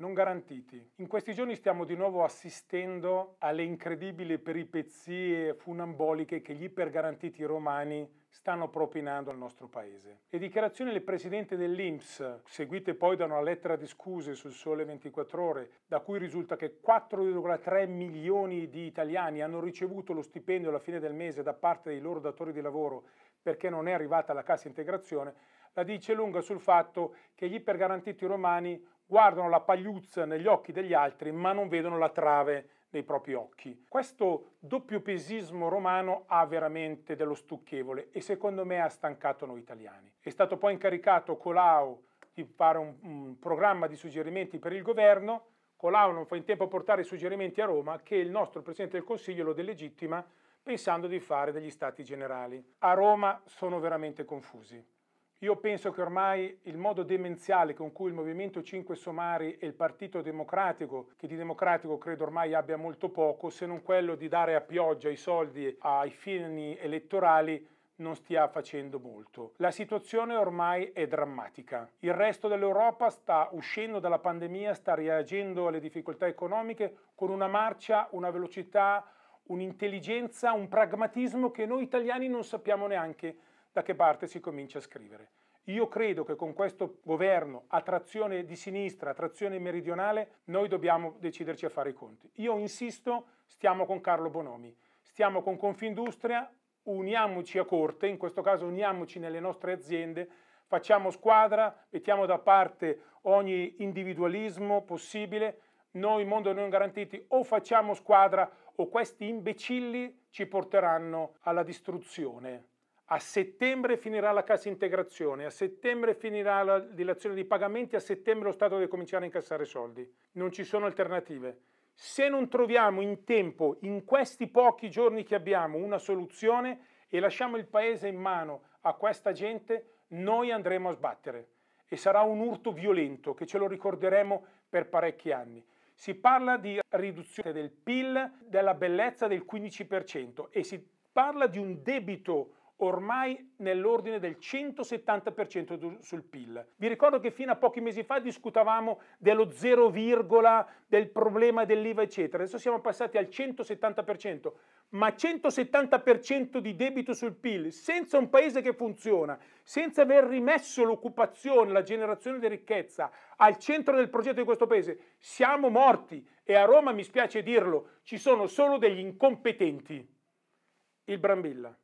non garantiti. In questi giorni stiamo di nuovo assistendo alle incredibili peripezie funamboliche che gli ipergarantiti romani stanno propinando al nostro paese. Le dichiarazioni del presidente dell'Inps, seguite poi da una lettera di scuse sul Sole 24 Ore, da cui risulta che 4,3 milioni di italiani hanno ricevuto lo stipendio alla fine del mese da parte dei loro datori di lavoro perché non è arrivata la cassa integrazione, la dice lunga sul fatto che gli ipergarantiti romani guardano la pagliuzza negli occhi degli altri ma non vedono la trave nei propri occhi. Questo doppiopesismo romano ha veramente dello stucchevole e secondo me ha stancato noi italiani. È stato poi incaricato Colau di fare un, un programma di suggerimenti per il governo, Colau non fa in tempo a portare i suggerimenti a Roma che il nostro Presidente del Consiglio lo delegittima pensando di fare degli stati generali. A Roma sono veramente confusi. Io penso che ormai il modo demenziale con cui il Movimento 5 Somari e il Partito Democratico, che di democratico credo ormai abbia molto poco, se non quello di dare a pioggia i soldi ai fini elettorali, non stia facendo molto. La situazione ormai è drammatica. Il resto dell'Europa sta uscendo dalla pandemia, sta reagendo alle difficoltà economiche con una marcia, una velocità, un'intelligenza, un pragmatismo che noi italiani non sappiamo neanche da che parte si comincia a scrivere. Io credo che con questo governo a trazione di sinistra, a trazione meridionale, noi dobbiamo deciderci a fare i conti. Io insisto, stiamo con Carlo Bonomi, stiamo con Confindustria, uniamoci a corte, in questo caso uniamoci nelle nostre aziende, facciamo squadra, mettiamo da parte ogni individualismo possibile. Noi, mondo non garantiti, o facciamo squadra o questi imbecilli ci porteranno alla distruzione a settembre finirà la cassa integrazione, a settembre finirà la dilazione dei pagamenti, a settembre lo Stato deve cominciare a incassare soldi. Non ci sono alternative. Se non troviamo in tempo, in questi pochi giorni che abbiamo, una soluzione e lasciamo il Paese in mano a questa gente, noi andremo a sbattere. E sarà un urto violento che ce lo ricorderemo per parecchi anni. Si parla di riduzione del PIL della bellezza del 15% e si parla di un debito ormai nell'ordine del 170% sul PIL. Vi ricordo che fino a pochi mesi fa discutavamo dello 0, del problema dell'IVA, eccetera. Adesso siamo passati al 170%, ma 170% di debito sul PIL, senza un paese che funziona, senza aver rimesso l'occupazione, la generazione di ricchezza al centro del progetto di questo paese, siamo morti e a Roma, mi spiace dirlo, ci sono solo degli incompetenti. Il Brambilla.